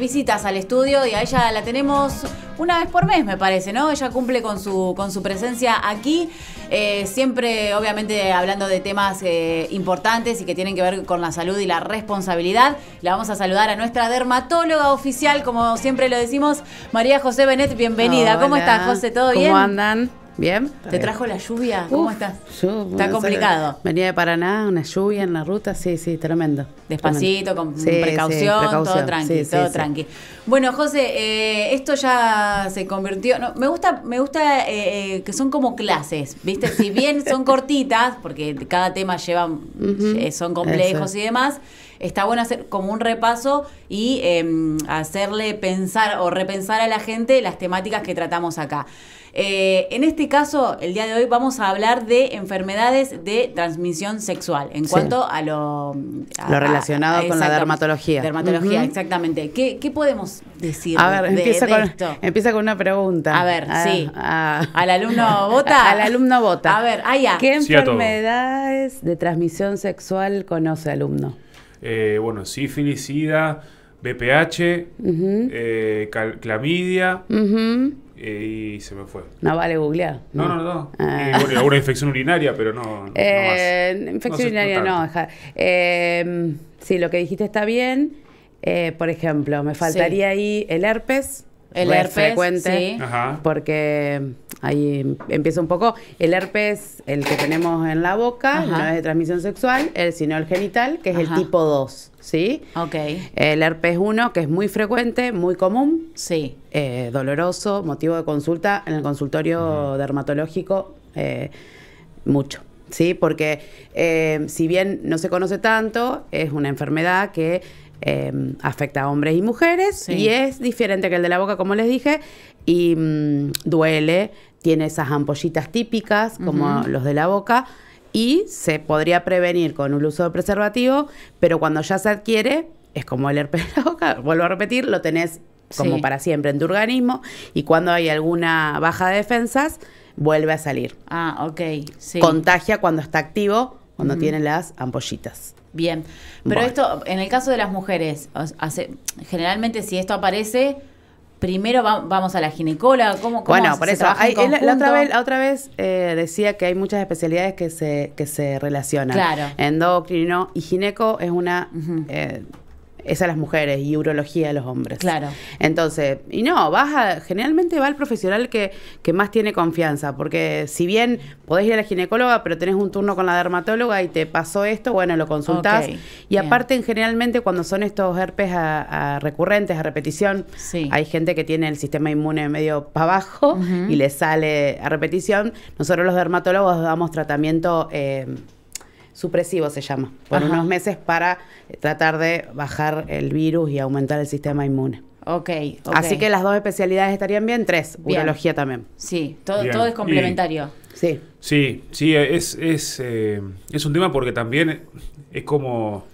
visitas al estudio y a ella la tenemos una vez por mes, me parece, ¿no? Ella cumple con su, con su presencia aquí, eh, siempre obviamente hablando de temas eh, importantes y que tienen que ver con la salud y la responsabilidad. La vamos a saludar a nuestra dermatóloga oficial, como siempre lo decimos, María José Benet, bienvenida. ¿Cómo estás, José? ¿Todo bien? ¿Cómo andan? ¿Bien? ¿Te trajo la lluvia? ¿Cómo estás? Está complicado. Venía de Paraná, una lluvia en la ruta, sí, sí, tremendo. Despacito, con precaución, todo tranquilo, todo tranqui. Bueno, José, eh, esto ya se convirtió. No, me gusta, me gusta eh, eh, que son como clases, ¿viste? Si bien son cortitas, porque cada tema lleva, son complejos y demás está bueno hacer como un repaso y em, hacerle pensar o repensar a la gente las temáticas que tratamos acá. Eh, en este caso, el día de hoy vamos a hablar de enfermedades de transmisión sexual, en cuanto a lo... relacionado con la dermatología. Dermatología, exactamente. ¿Qué, podemos decir a ver, empieza con, Empieza con una pregunta. A ver, ah, sí. Ah. ¿Al alumno vota? Al alumno vota. A ver, allá. ¿Qué enfermedades de transmisión sexual conoce alumno? Eh, bueno, sífilis, sida, BPH, eh, clamidia, eh, y se me fue. No vale googlear. No, no, no. Ah. Eh, bueno, alguna infección urinaria, pero no. no eh, Infección urinaria no. Em, sí, lo que dijiste está bien. Eh, por ejemplo, me faltaría ahí el herpes. El herpes frecuente, sí. porque ahí empieza un poco. El herpes, el que tenemos en la boca, no es de transmisión sexual, el, sino el genital, que es el tipo 2, ¿sí? Ok. El herpes 1, que es muy frecuente, muy común. Sí. Eh, doloroso, motivo de consulta en el consultorio dermatológico, eh, mucho. ¿Sí? Porque eh, si bien no se conoce tanto, es una enfermedad que Em, afecta a hombres y mujeres y es diferente que el de la boca, como les dije, y mm, duele, tiene esas ampollitas típicas como los de la boca y se podría prevenir con un uso de preservativo, pero cuando ya se adquiere, es como el herpes de la boca, vuelvo a repetir, lo tenés como para siempre en tu organismo y cuando hay alguna baja de defensas, vuelve a salir. Ah, ok. Contagia cuando está activo cuando tienen las ampollitas. Bien, pero esto, en el caso de las mujeres, generalmente si esto aparece, primero vamos a la ginecóloga, ¿cómo, Bueno, por eso, la, otra vez, eh, decía que hay muchas especialidades que se, que se relacionan. Claro. Endocrino y gineco es una es a las mujeres y urología a los hombres. Claro. Entonces, y no, vas generalmente va el profesional que, que más tiene confianza, porque si bien podés ir a la ginecóloga, pero tenés un turno con la dermatóloga y te pasó esto, bueno, lo consultás. Y aparte, generalmente cuando son estos herpes recurrentes, a repetición, hay gente que tiene el sistema inmune medio para abajo y le sale a repetición. Nosotros los dermatólogos damos tratamiento... Eh, supresivo se llama, por unos meses para eh, tratar de bajar el virus y aumentar el sistema inmune. Ok, okay. Así que las dos especialidades estarían bien, tres, Biología también. Sí, todo, todo es complementario. sí. Sí, sí, es, es, eh, es un tema porque también es como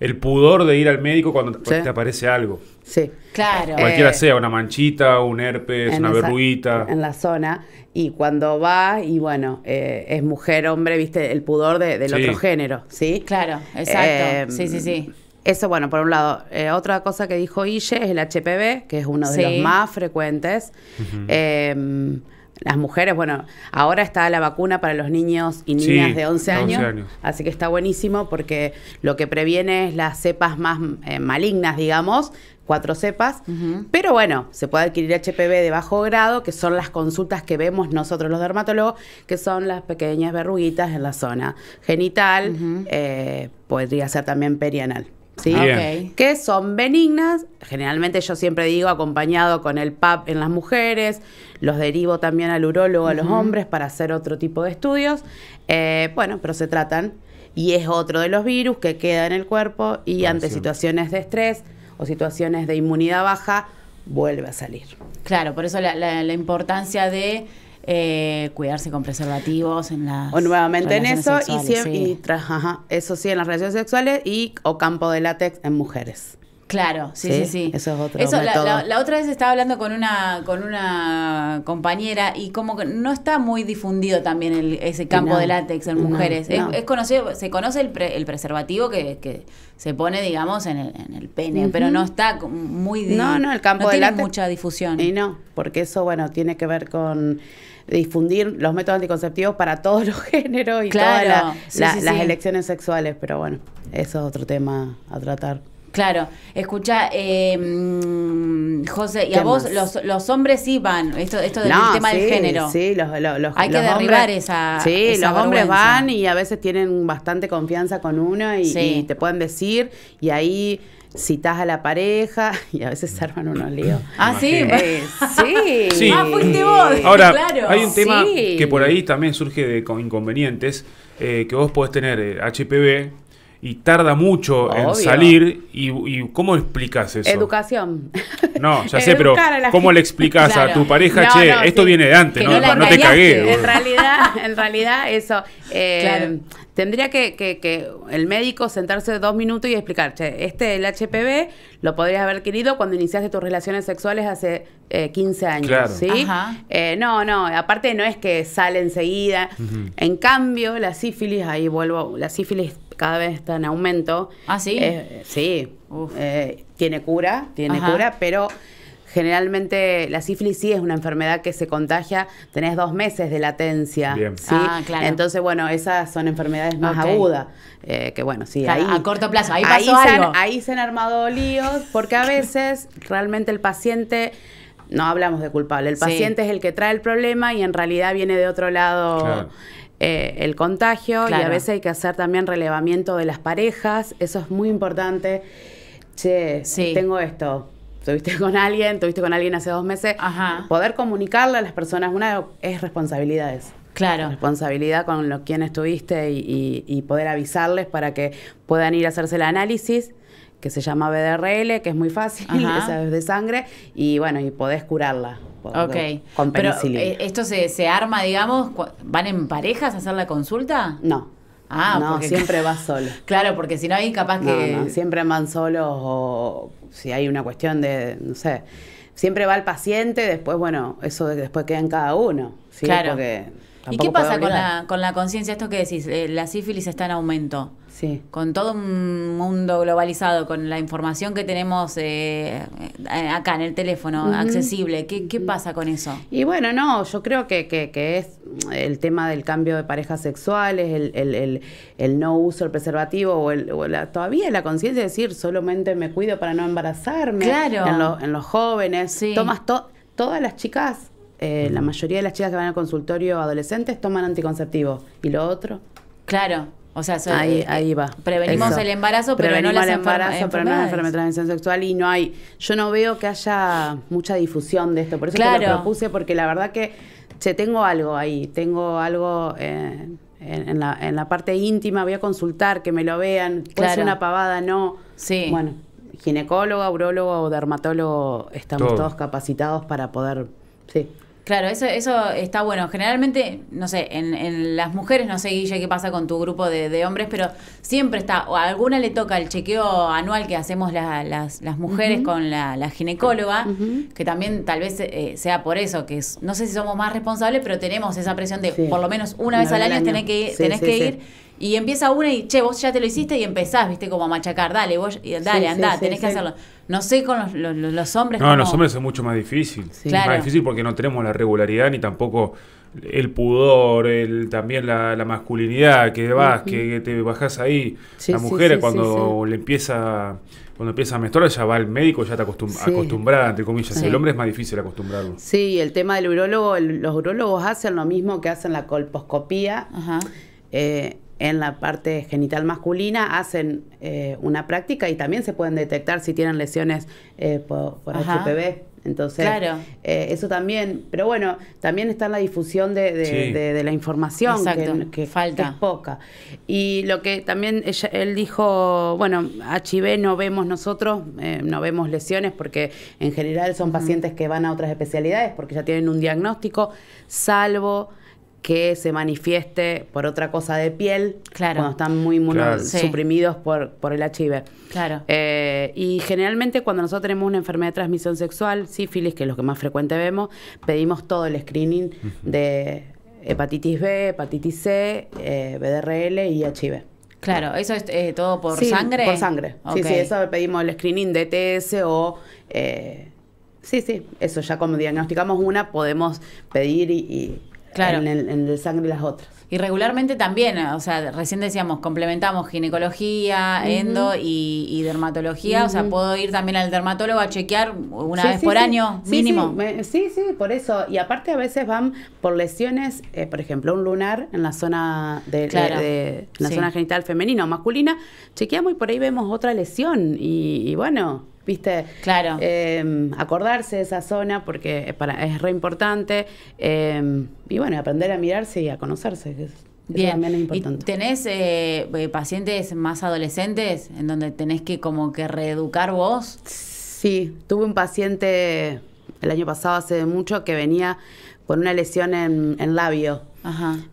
el pudor de ir al médico cuando te aparece algo. Sí. Claro. Eh, Cualquiera eh, sea, una manchita, un herpes, una verruita. En la zona. Y cuando va, y bueno, eh, es mujer, hombre, viste, el pudor del otro género, ¿sí? Claro, exacto. Em, sí, sí, sí. Eso, bueno, por un lado. otra cosa que dijo Ille es el HPV, que es uno de los más frecuentes las mujeres, bueno, ahora está la vacuna para los niños y niñas de 11 años, así que está buenísimo porque lo que previene es las cepas más eh, malignas, digamos, cuatro cepas, pero bueno, se puede adquirir HPV de bajo grado, que son las consultas que vemos nosotros los dermatólogos, que son las pequeñas verruguitas en la zona genital, eh, podría ser también perianal. ¿sí? que son benignas. Generalmente yo siempre digo acompañado con el PAP en las mujeres, los derivo también al urólogo a los hombres para hacer otro tipo de estudios. Eh, bueno, pero se tratan y es otro de los virus que queda en el cuerpo y ante situaciones de estrés o situaciones de inmunidad baja vuelve a salir. Claro, por eso la importancia de eh, cuidarse con preservativos en las o nuevamente en eso y, siempre, eso sí en las relaciones sexuales y o campo de látex en mujeres Claro, sí, sí, sí, Eso es otro La, otra vez estaba hablando con una, con una compañera y como que no está muy difundido también ese campo de látex en mujeres. Es, conocido, se conoce el, preservativo que, se pone, digamos, en el, pene, pero no está muy... no, no, el campo de tiene mucha difusión. Y no, porque eso, bueno, tiene que ver con difundir los métodos anticonceptivos para todos los géneros y todas las elecciones sexuales, pero bueno, eso es otro tema a tratar. Claro, escucha, eh, José, y a vos los, los, hombres sí van, esto, esto del tema del género. Sí, los, Hay que derribar hombres, esa. Sí, los hombres van y a veces tienen bastante confianza con uno y te pueden decir, y ahí citas a la pareja y a veces se arman unos líos. Ah, sí, eh, eh, sí. Ah, fuiste vos. Ahora, claro. hay un tema que por ahí también surge de inconvenientes, eh, que vos podés tener HPV, y tarda mucho en salir. Y, cómo explicas eso? Educación. No, ya sé, pero ¿cómo le explicas a tu pareja, che, esto viene de antes, no, no, te cagué? En realidad, en realidad eso. Eh, tendría que, que, el médico sentarse dos minutos y explicar, che, este, el HPV, lo podrías haber adquirido cuando iniciaste tus relaciones sexuales hace 15 eh, años, claro. ¿sí? Eh, no, no, aparte no es que sale enseguida. En cambio, la sífilis, ahí vuelvo, la sífilis cada vez está en aumento. Ah, sí. Eh, sí. Eh, tiene cura, tiene cura, pero generalmente la sífilis sí es una enfermedad que se contagia, tenés dos meses de latencia. Bien. ¿sí? Ah, claro. Entonces, bueno, esas son enfermedades más agudas. Eh, que bueno, sí, a corto plazo, ahí, algo. Se han, ahí se han armado líos, porque a veces realmente el paciente no hablamos de culpable. El paciente es el que trae el problema y en realidad viene de otro lado. Claro. Eh, el contagio y a veces hay que hacer también relevamiento de las parejas, eso es muy importante. Che, tengo esto, tuviste con alguien, tuviste con alguien hace dos meses, poder comunicarle a las personas, una es responsabilidades. Claro. Responsabilidad con quienes estuviste y, poder avisarles para que puedan ir a hacerse el análisis que se llama BDRL, que es muy fácil, que es de sangre, y bueno, y podés curarla. Ok, Pero, eh, ¿Esto se, se arma, digamos? ¿Van en parejas a hacer la consulta? No. Ah, no, siempre va solo. Claro, porque si no hay capaz que. siempre van solos o si hay una cuestión de, no sé. Siempre va el paciente, después, bueno, eso después queda en cada uno. Claro. ¿Y qué pasa con la, con la conciencia? Esto que decís, eh, la sífilis está en aumento. Con todo un mundo globalizado, con la información que tenemos eh, eh, acá en el teléfono, accesible, ¿Qué, pasa con eso? Y bueno, no, yo creo que, es el tema del cambio de parejas sexuales, el, no uso del preservativo, o, todavía la conciencia de decir solamente me cuido para no embarazarme. Claro. En, los jóvenes. Tomas todas las chicas eh, la mayoría de las chicas que van al consultorio adolescentes toman anticonceptivos. ¿Y lo otro? Claro. O sea, ahí, eh, ahí va. Prevenimos el embarazo, pero no la el embarazo, pero no la de transmisión sexual y no hay. Yo no veo que haya mucha difusión de esto, por eso lo propuse, porque la verdad que, che, tengo algo ahí, tengo algo eh, en, la, en, la, parte íntima, voy a consultar, que me lo vean, puede ser una pavada, no. Sí. Bueno, ginecólogo, urologo o dermatólogo, estamos todos capacitados para poder, sí. Claro, eso, eso está bueno. Generalmente, no sé, en, en las mujeres, no sé, Guille, qué pasa con tu grupo de, de, hombres, pero siempre está, o a alguna le toca el chequeo anual que hacemos las, las, mujeres con la, ginecóloga, que también tal vez eh, sea por eso, que no sé si somos más responsables, pero tenemos esa presión de por lo menos una, vez al año, tenés que, que ir. Y empieza una y, che, vos ya te lo hiciste y empezás, viste, como a machacar, dale, vos, dale, andá, tenés que hacerlo. No sé con los, los, hombres. No, los hombres es mucho más difícil. Es más difícil porque no tenemos la regularidad ni tampoco el pudor, el, también la, masculinidad que vas, que, te bajas ahí. la mujer cuando le empieza cuando empieza a menstruar ya va al médico, ya está acostum acostumbrada, entre comillas. El hombre es más difícil acostumbrarlo. Sí, el tema del urólogo, los urólogos hacen lo mismo que hacen la colposcopía. Ajá. Eh, en la parte genital masculina hacen eh, una práctica y también se pueden detectar si tienen lesiones eh, por, HPV. Entonces, claro. Eh, eso también, pero bueno, también está la difusión de, la información que, falta. Que es poca. Y lo que también él dijo, bueno, HIV no vemos nosotros, no vemos lesiones porque en general son pacientes que van a otras especialidades porque ya tienen un diagnóstico, salvo que se manifieste por otra cosa de piel cuando están muy, inmunosuprimidos suprimidos por, el HIV. Claro. Eh, y generalmente cuando nosotros tenemos una enfermedad de transmisión sexual, sífilis, que es lo que más frecuente vemos, pedimos todo el screening de hepatitis B, hepatitis C, eh, BDRL y HIV. Claro, eso es eh, todo por sangre. Por sangre. Sí, sí, eso pedimos el screening de TS o... sí, sí, eso ya como diagnosticamos una, podemos pedir y claro. en, el, en el sangre de las otras. Y regularmente también, eh, o sea, recién decíamos, complementamos ginecología, endo y, dermatología. O sea, puedo ir también al dermatólogo a chequear una vez por año, mínimo. sí sí. por eso. Y aparte a veces van por lesiones, eh, por ejemplo, un lunar en la zona de, la zona genital femenina o masculina. Chequeamos y por ahí vemos otra lesión. y, bueno, ¿viste? Claro. Em, acordarse de esa zona porque es re importante. Em, y bueno, aprender a mirarse y a conocerse. Bien. ¿Y ¿Tenés eh, eh, pacientes más adolescentes en donde tenés que como que reeducar vos? Sí, tuve un paciente el año pasado, hace mucho, que venía con una lesión en, labio.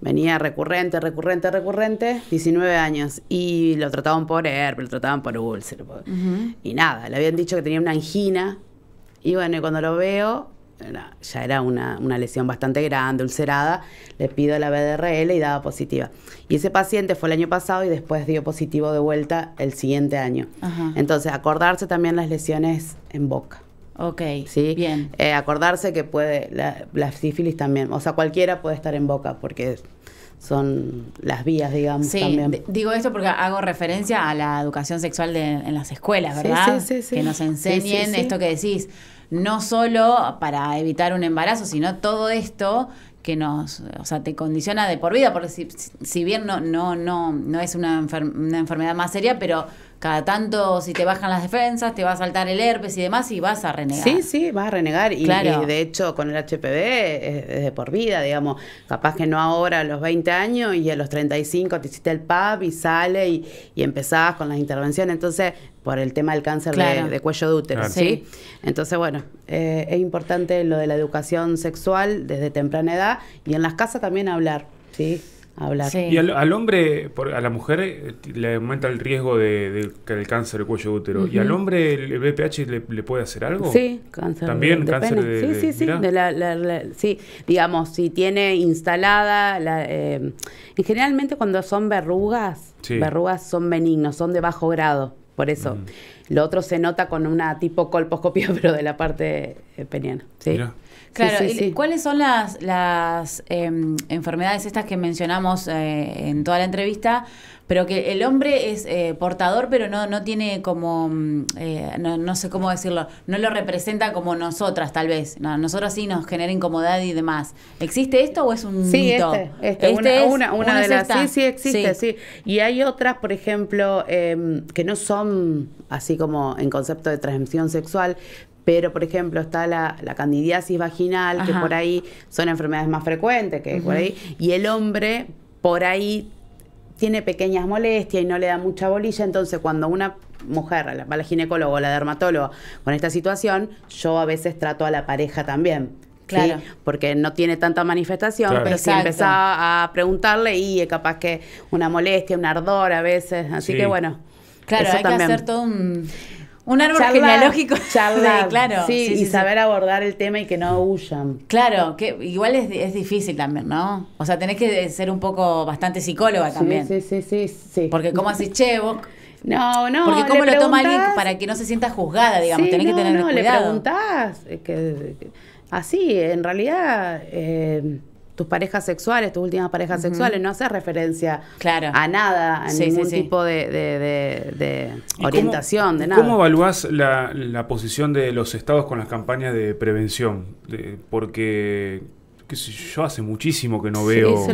Venía recurrente, recurrente, recurrente, 19 años. Y lo trataban por herpes, lo trataban por úlcera. Y nada, le habían dicho que tenía una angina. Y bueno, cuando lo veo, ya era una, una, lesión bastante grande, ulcerada, le pido la BDRL y daba positiva. Y ese paciente fue el año pasado y después dio positivo de vuelta el siguiente año. Entonces, acordarse también las lesiones en boca. Ok, ¿sí? bien. Eh, acordarse que puede, la, sífilis también, o sea, cualquiera puede estar en boca porque son las vías, digamos, sí, también. Digo esto porque hago referencia a la educación sexual en las escuelas, ¿verdad? Sí, sí, sí, Que nos enseñen esto que decís no solo para evitar un embarazo, sino todo esto que nos, o sea, te condiciona de por vida, porque si, si bien no, no, no, no es una, una enfermedad más seria, pero cada tanto si te bajan las defensas, te va a saltar el herpes y demás y vas a renegar. Sí, sí, vas a renegar. Y, de hecho con el HPV es, de por vida, digamos. Capaz que no ahora a los 20 años y a los 35 te hiciste el PAP y sale y, y empezás con las intervenciones. Entonces, por el tema del cáncer de, cuello de útero, ¿sí? Entonces, bueno, eh, es importante lo de la educación sexual desde temprana edad y en las casas también hablar, ¿sí? Y al, hombre, a la mujer eh, le aumenta el riesgo de, del cáncer de cuello útero. ¿Y al hombre el BPH le, puede hacer algo? Sí, cáncer. También cáncer de, Sí, sí, sí. sí, digamos, si tiene instalada... Em, y generalmente cuando son verrugas, verrugas son benignos, son de bajo grado. Por eso, mm. lo otro se nota con una tipo colposcopia, pero de la parte eh, peniana. Sí. Claro, ¿cuáles son las, las em, enfermedades estas que mencionamos eh, en toda la entrevista? Pero que el hombre es eh, portador, pero no, no tiene como, mm, eh, no, no, sé cómo decirlo, no lo representa como nosotras tal vez. nosotros sí nos genera incomodidad y demás. ¿Existe esto o es un mito? Sí, este, este, una, ¿Este es, una, una, de las, sí, sí existe, sí. Y hay otras, por ejemplo, em, que no son así como en concepto de transmisión sexual, pero, por ejemplo, está la, candidiasis vaginal, que por ahí son enfermedades más frecuentes, que por ahí, y el hombre por ahí tiene pequeñas molestias y no le da mucha bolilla, entonces cuando una mujer, va la ginecólogo o la dermatóloga con esta situación, yo a veces trato a la pareja también. Claro. Porque no tiene tanta manifestación, pero si empezaba a preguntarle y es capaz que una molestia, un ardor a veces, así que bueno. Claro, hay que hacer todo un un árbol genealógico. claro. y saber abordar el tema y que no huyan. Claro, que igual es, difícil también, ¿no? O sea, tenés que ser un poco bastante psicóloga también. Sí, sí, sí, sí. Porque cómo así chevo. No, no. Porque cómo lo toma alguien para que no se sienta juzgada, digamos. tenés que tener no, cuidado. le preguntás. Eh, así, en realidad... Eh, tus parejas sexuales, tus últimas parejas sexuales, no haces referencia a nada, a ningún tipo de, orientación, de nada. ¿Cómo evaluás la, posición de los estados con las campañas de prevención? porque qué sé yo, hace muchísimo que no veo.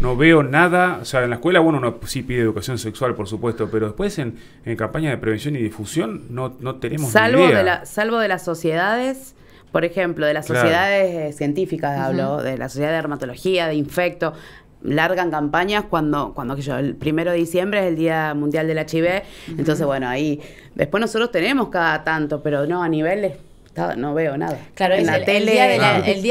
No veo nada. O sea, en la escuela, bueno, uno sí pide educación sexual, por supuesto, pero después en, en campañas de prevención y difusión no, no tenemos salvo de las sociedades por ejemplo, de las sociedades eh, científicas hablo, de la sociedad de dermatología, de infecto, largan campañas cuando, cuando yo, el primero de diciembre es el Día Mundial del HIV. Entonces, bueno, ahí después nosotros tenemos cada tanto, pero no a niveles no veo nada. Claro, en ah. el, día,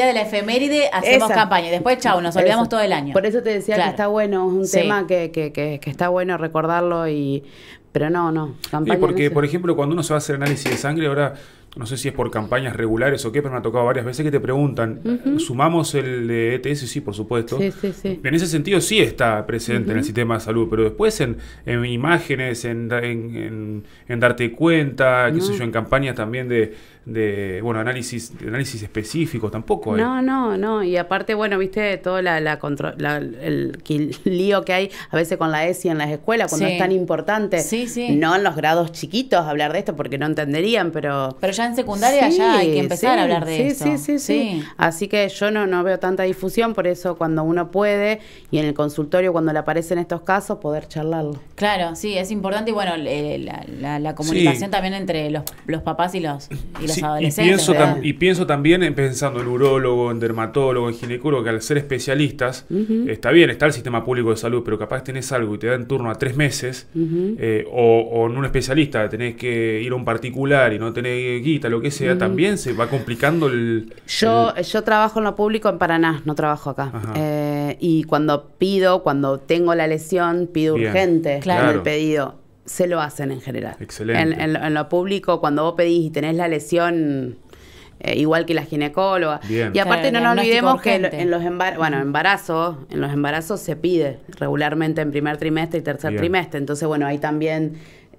de la, efeméride hacemos campaña. después, chau, nos olvidamos todo el año. Por eso te decía que está bueno, es un tema que, que, está bueno recordarlo y. Pero no, no. Campaña y porque, por ejemplo, cuando uno se va a hacer análisis de sangre, ahora no sé si es por campañas regulares o qué, pero me ha tocado varias veces que te preguntan, ¿sumamos el de ETS? Sí, por supuesto. Sí, sí, sí. En ese sentido sí está presente en el sistema de salud, pero después en, en imágenes, en, en, darte cuenta, qué sé yo, en campañas también de, de bueno análisis de análisis específico tampoco no no no y aparte bueno viste todo la, la, el, lío que hay a veces con la ESI en las escuelas cuando es tan importante sí, sí. no en los grados chiquitos hablar de esto porque no entenderían pero pero ya en secundaria ya hay que empezar a hablar de eso sí sí, sí así que yo no no veo tanta difusión por eso cuando uno puede y en el consultorio cuando le aparecen estos casos poder charlarlo claro sí es importante y bueno la, comunicación también entre los, los papás y los y pienso, y pienso, también pensando en urólogo, en dermatólogo, en ginecólogo, que al ser especialistas, está bien, está el sistema público de salud, pero capaz tenés algo y te dan turno a tres meses, eh, o, en un especialista tenés que ir a un particular y no tenés guita, lo que sea, también se va complicando el... Yo, yo trabajo en lo público en Paraná, no trabajo acá. Eh, y cuando pido, cuando tengo la lesión, pido urgente claro. el pedido se lo hacen en general. Excelente. En, lo público, cuando vos pedís y tenés la lesión, eh, igual que la ginecóloga. Y aparte no nos olvidemos que en los embarazos, en los embarazos se pide regularmente en primer trimestre y tercer trimestre. Entonces, bueno, ahí también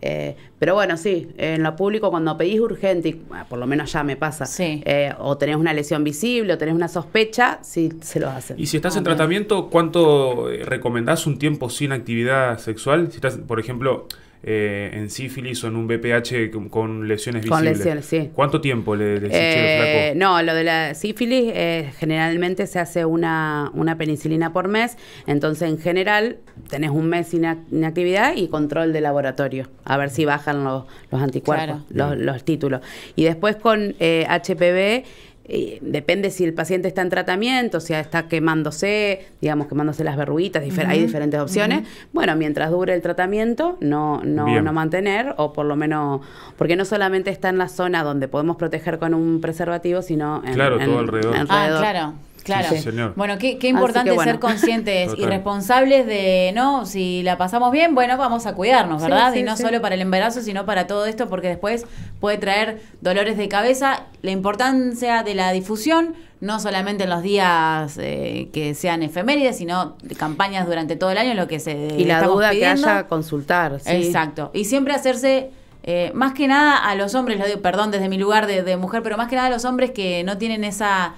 eh, pero bueno, sí, en lo público cuando pedís urgente, y, ah, por lo menos ya me pasa, eh, o tenés una lesión visible o tenés una sospecha, sí se lo hacen. Y si estás en tratamiento, ¿cuánto recomendás un tiempo sin actividad sexual? Si estás, por ejemplo, eh, en sífilis o en un VPH con lesiones visibles. Con lesiones, sí. ¿Cuánto tiempo le, eh, No, lo de la sífilis eh, generalmente se hace una, una penicilina por mes, entonces en general tenés un mes sin actividad y control de laboratorio, a ver si bajan los, los anticuerpos, los, los, títulos. Y después con HPV eh, depende si el paciente está en tratamiento, si está quemándose, digamos, quemándose las verruguitas, hay diferentes opciones. Bueno, mientras dure el tratamiento, no, no, no, mantener, o por lo menos, porque no solamente está en la zona donde podemos proteger con un preservativo, sino en, claro, todo alrededor. Ah, claro. Claro. Bueno, qué, importante ser conscientes y responsables de, no, si la pasamos bien, bueno, vamos a cuidarnos, ¿verdad? y no solo para el embarazo, sino para todo esto, porque después puede traer dolores de cabeza. La importancia de la difusión, no solamente en los días eh, que sean efemérides, sino de campañas durante todo el año, lo que se... Y la duda que haya, consultar. Exacto. Y siempre hacerse... Eh, más que nada a los hombres, lo digo, perdón desde mi lugar de mujer, pero más que nada a los hombres que no tienen esa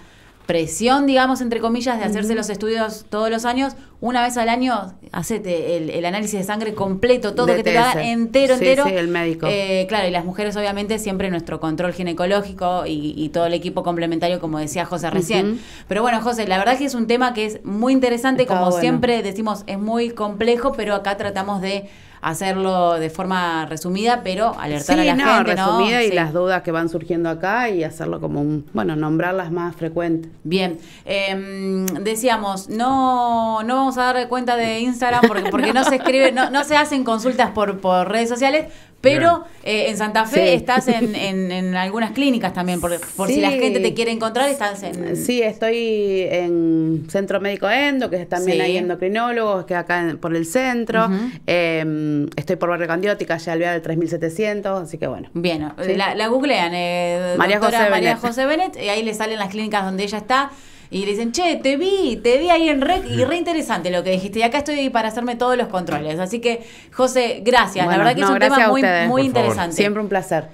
presión, digamos, entre comillas, de hacerse los estudios todos los años, una vez al año, hacete el, análisis de sangre completo, todo, que te haga entero, entero. el médico. Eh, claro, y las mujeres, obviamente, siempre nuestro control ginecológico y, todo el equipo complementario, como decía José recién. Pero bueno, José, la verdad que es un tema que es muy interesante, como siempre decimos, es muy complejo, pero acá tratamos de hacerlo de forma resumida, pero alertar a la no, gente. Resumida ¿no? y las dudas que van surgiendo acá y hacerlo como un, bueno, nombrarlas más frecuente. Bien, em, decíamos, no, no vamos a dar cuenta de Instagram porque, porque no. se escribe, no, no se hacen consultas por, por redes sociales, pero eh, en Santa Fe estás en, en, algunas clínicas también, por, por si la gente te quiere encontrar, estás en... Sí, estoy en Centro Médico Endo, que también hay endocrinólogos, que acá por el centro. Em, estoy por Barrio Candiótica, ya día del 3700, así que bueno. Bien, la, googlean. Eh, María, José María José Bennett, y ahí le salen las clínicas donde ella está y le dicen, che, te vi, te vi ahí en red. y re interesante lo que dijiste. Y acá estoy para hacerme todos los controles. Así que, José, gracias. la verdad que es un tema muy, muy interesante. Siempre un placer.